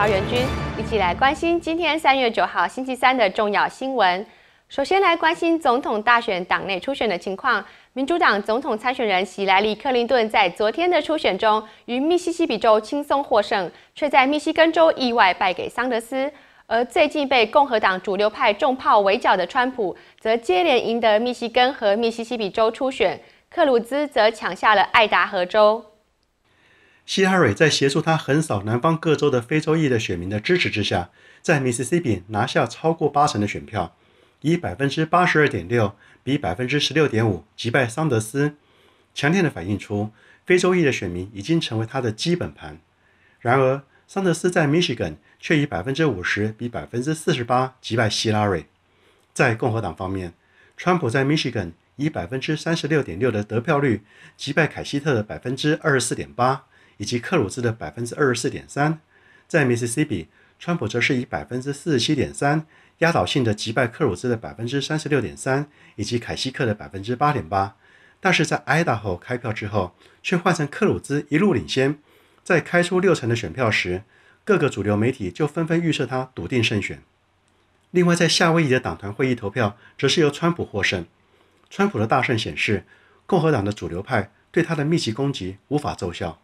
姚元君一起来关心今天三月九号星期三的重要新闻。首先来关心总统大选党内初选的情况。民主党总统参选人希来利·克林顿在昨天的初选中于密西西比州轻松获胜，却在密西根州意外败给桑德斯。而最近被共和党主流派重炮围剿的川普，则接连赢得密西根和密西西比州初选，克鲁兹则抢下了爱达荷州。希拉蕊在协助他横扫南方各州的非洲裔的选民的支持之下，在密西西比拿下超过八成的选票，以百分之八十二点六比百分之十六点五击败桑德斯，强烈的反映出非洲裔的选民已经成为他的基本盘。然而，桑德斯在 Michigan 却以百分之五十比百分之四十八击败希拉蕊。在共和党方面，川普在 Michigan 以百分之三十六点六的得票率击败凯西特百分之二十四点八。以及克鲁兹的百分之二十四点三，在 Mississippi，川普则是以百分之四十七点三压倒性的击败克鲁兹的百分之三十六点三以及凯西克的百分之八点八。但是在 Idaho 开票之后，却换成克鲁兹一路领先。在开出六成的选票时，各个主流媒体就纷纷预测他笃定胜选。另外，在夏威夷的党团会议投票，则是由川普获胜。川普的大胜显示，共和党的主流派对他的密集攻击无法奏效。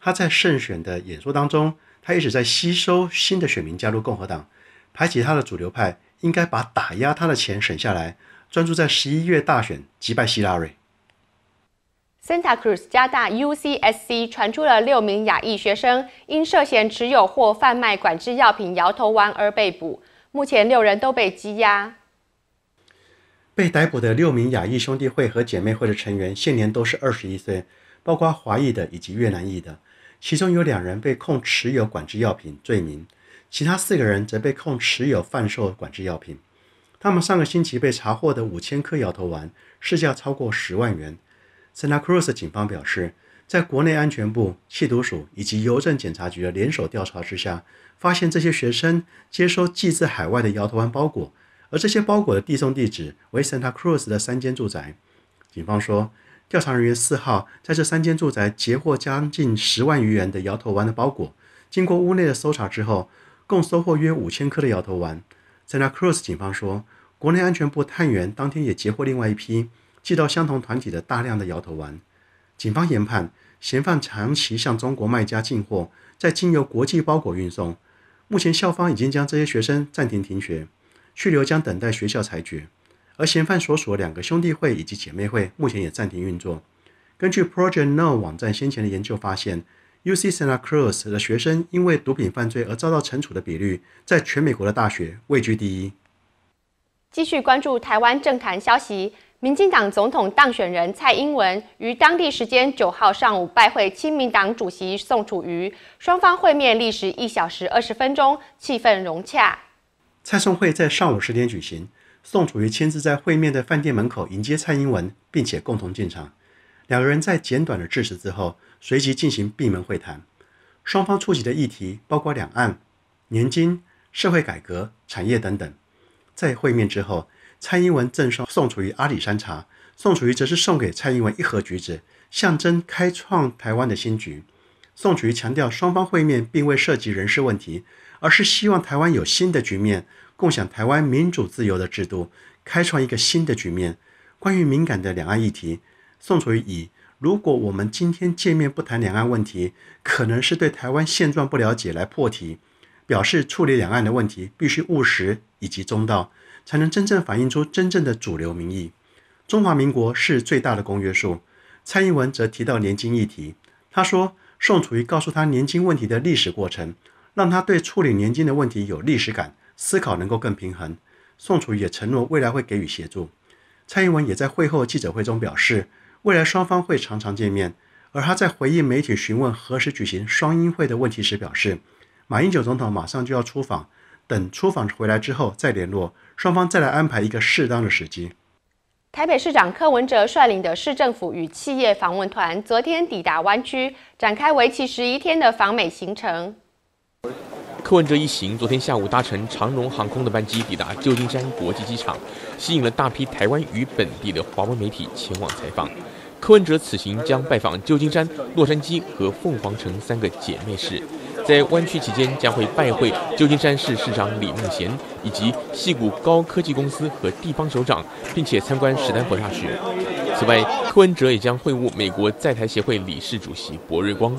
他在胜选的演说当中，他一直在吸收新的选民加入共和党，排挤他的主流派，应该把打压他的钱省下来，专注在十一月大选击败希拉瑞。Santa Cruz 加大 UCSC 传出了六名亚裔学生因涉嫌持有或贩卖管制药品摇头丸而被捕，目前六人都被羁押。被逮捕的六名亚裔兄弟会和姐妹会的成员，现年都是二十一岁。包括华裔的以及越南裔的，其中有两人被控持有管制药品罪名，其他四个人则被控持有贩售管制药品。他们上个星期被查获的五千颗摇头丸，市价超过十万元。Santa Cruz 警方表示，在国内安全部、缉毒署以及邮政检查局的联手调查之下，发现这些学生接收寄自海外的摇头丸包裹，而这些包裹的递送地址为 Santa Cruz 的三间住宅。警方说。调查人员四号在这三间住宅截获将近十万余元的摇头丸的包裹。经过屋内的搜查之后，共收获约五千颗的摇头丸。在那克罗斯，警方说，国内安全部探员当天也截获另外一批寄到相同团体的大量的摇头丸。警方研判，嫌犯长期向中国卖家进货，在经由国际包裹运送。目前校方已经将这些学生暂停停学，去留将等待学校裁决。而嫌犯所属的两个兄弟会以及姐妹会目前也暂停运作。根据 Project No 网站先前的研究发现，U C Santa Cruz 的学生因为毒品犯罪而遭到惩处的比率，在全美国的大学位居第一。继续关注台湾政坛消息，民进党总统当选人蔡英文于当地时间九号上午拜会亲民党主席宋楚瑜，双方会面历时一小时二十分钟，气氛融洽。蔡宋会在上午十点举行。宋楚瑜亲自在会面的饭店门口迎接蔡英文，并且共同进场。两个人在简短的致辞之后，随即进行闭门会谈。双方触及的议题包括两岸、年金、社会改革、产业等等。在会面之后，蔡英文赠送宋楚瑜阿里山茶，宋楚瑜则是送给蔡英文一盒橘子，象征开创台湾的新局。宋楚瑜强调，双方会面并未涉及人事问题，而是希望台湾有新的局面。共享台湾民主自由的制度，开创一个新的局面。关于敏感的两岸议题，宋楚瑜以“如果我们今天见面不谈两岸问题，可能是对台湾现状不了解”来破题，表示处理两岸的问题必须务实以及中道，才能真正反映出真正的主流民意。中华民国是最大的公约数。蔡英文则提到年金议题，他说宋楚瑜告诉他年金问题的历史过程，让他对处理年金的问题有历史感。思考能够更平衡。宋楚瑜也承诺未来会给予协助。蔡英文也在会后记者会中表示，未来双方会常常见面。而他在回应媒体询问何时举行双英会的问题时表示，马英九总统马上就要出访，等出访回来之后再联络，双方再来安排一个适当的时机。台北市长柯文哲率领的市政府与企业访问团昨天抵达湾区，展开为期十一天的访美行程。柯文哲一行昨天下午搭乘长荣航空的班机抵达旧金山国际机场，吸引了大批台湾与本地的华文媒体前往采访。柯文哲此行将拜访旧金山、洛杉矶和凤凰城三个姐妹市，在湾区期间将会拜会旧金山市市长李孟贤以及西谷高科技公司和地方首长，并且参观史丹佛大学。此外，柯文哲也将会晤美国在台协会理事主席博瑞光。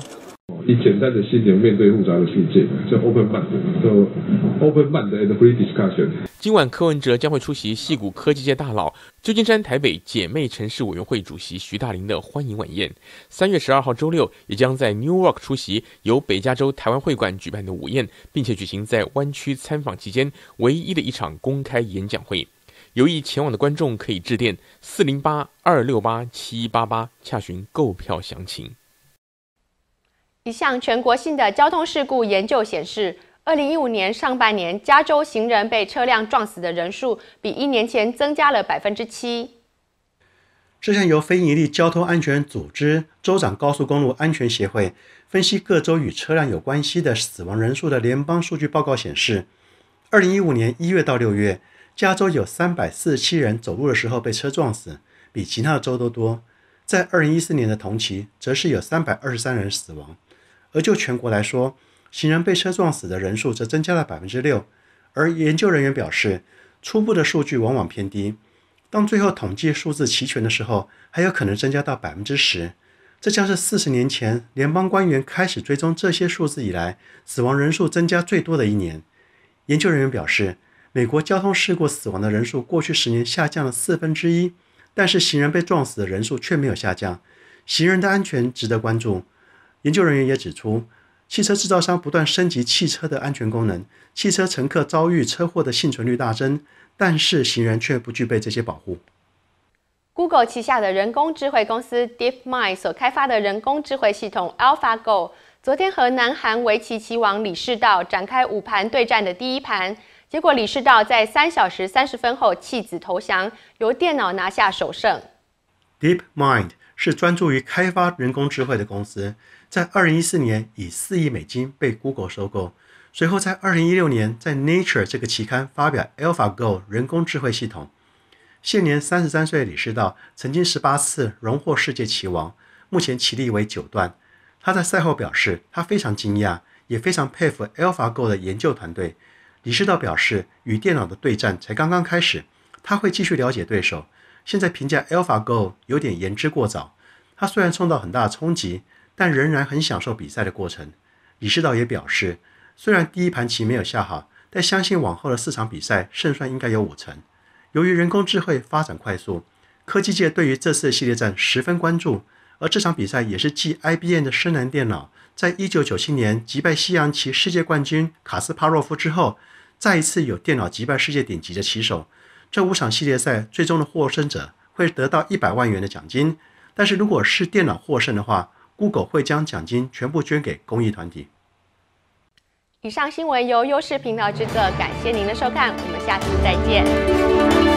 以简单的心灵面对复杂的世界，叫 open mind，open mind and free discussion。今晚柯文哲将会出席戏谷科技界大佬、旧金山台北姐妹城市委员会主席徐大林的欢迎晚宴。三月十二号周六也将在 New York 出席由北加州台湾会馆举办的午宴，并且举行在湾区参访期间唯一的一场公开演讲会。有意前往的观众可以致电四零八二六八七八八洽询购票详情。一项全国性的交通事故研究显示，二零一五年上半年，加州行人被车辆撞死的人数比一年前增加了百分之七。这项由非营利交通安全组织州长高速公路安全协会分析各州与车辆有关系的死亡人数的联邦数据报告显示，二零一五年一月到六月，加州有三百四十七人走路的时候被车撞死，比其他的州都多。在二零一四年的同期，则是有三百二十三人死亡。而就全国来说，行人被车撞死的人数则增加了百分之六。而研究人员表示，初步的数据往往偏低，当最后统计数字齐全的时候，还有可能增加到百分之十。这将是四十年前联邦官员开始追踪这些数字以来，死亡人数增加最多的一年。研究人员表示，美国交通事故死亡的人数过去十年下降了四分之一，但是行人被撞死的人数却没有下降。行人的安全值得关注。研究人员也指出，汽车制造商不断升级汽车的安全功能，汽车乘客遭遇车祸的幸存率大增，但是行人却不具备这些保护。Google 旗下的人工智慧公司 DeepMind 所开发的人工智慧系统 AlphaGo，昨天和南韩围棋棋王李世道展开五盘对战的第一盘，结果李世道在三小时三十分后弃子投降，由电脑拿下首胜。DeepMind。是专注于开发人工智慧的公司，在二零一四年以四亿美金被 Google 收购。随后在二零一六年，在 Nature 这个期刊发表 AlphaGo 人工智慧系统。现年三十三岁的李世道曾经十八次荣获世界棋王，目前棋力为九段。他在赛后表示，他非常惊讶，也非常佩服 AlphaGo 的研究团队。李世道表示，与电脑的对战才刚刚开始，他会继续了解对手。现在评价 AlphaGo 有点言之过早。他虽然受到很大冲击，但仍然很享受比赛的过程。李世道也表示，虽然第一盘棋没有下好，但相信往后的四场比赛胜算应该有五成。由于人工智慧发展快速，科技界对于这次系列战十分关注。而这场比赛也是继 IBM 的深蓝电脑在一九九七年击败西洋棋世界冠军卡斯帕洛夫之后，再一次有电脑击败世界顶级的棋手。这五场系列赛最终的获胜者会得到一百万元的奖金，但是如果是电脑获胜的话，Google 会将奖金全部捐给公益团体。以上新闻由优视频道制作，感谢您的收看，我们下期再见。